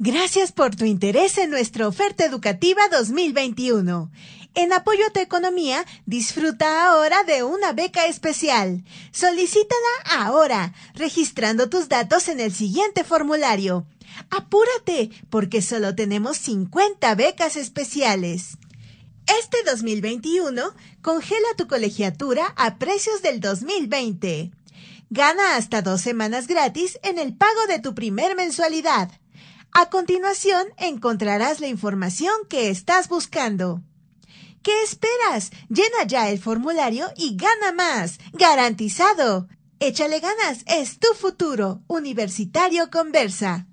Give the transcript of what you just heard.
Gracias por tu interés en nuestra oferta educativa 2021. En apoyo a tu economía, disfruta ahora de una beca especial. Solicítala ahora, registrando tus datos en el siguiente formulario. Apúrate, porque solo tenemos 50 becas especiales. Este 2021, congela tu colegiatura a precios del 2020. Gana hasta dos semanas gratis en el pago de tu primer mensualidad. A continuación encontrarás la información que estás buscando. ¿Qué esperas? Llena ya el formulario y gana más. Garantizado. Échale ganas, es tu futuro. Universitario Conversa.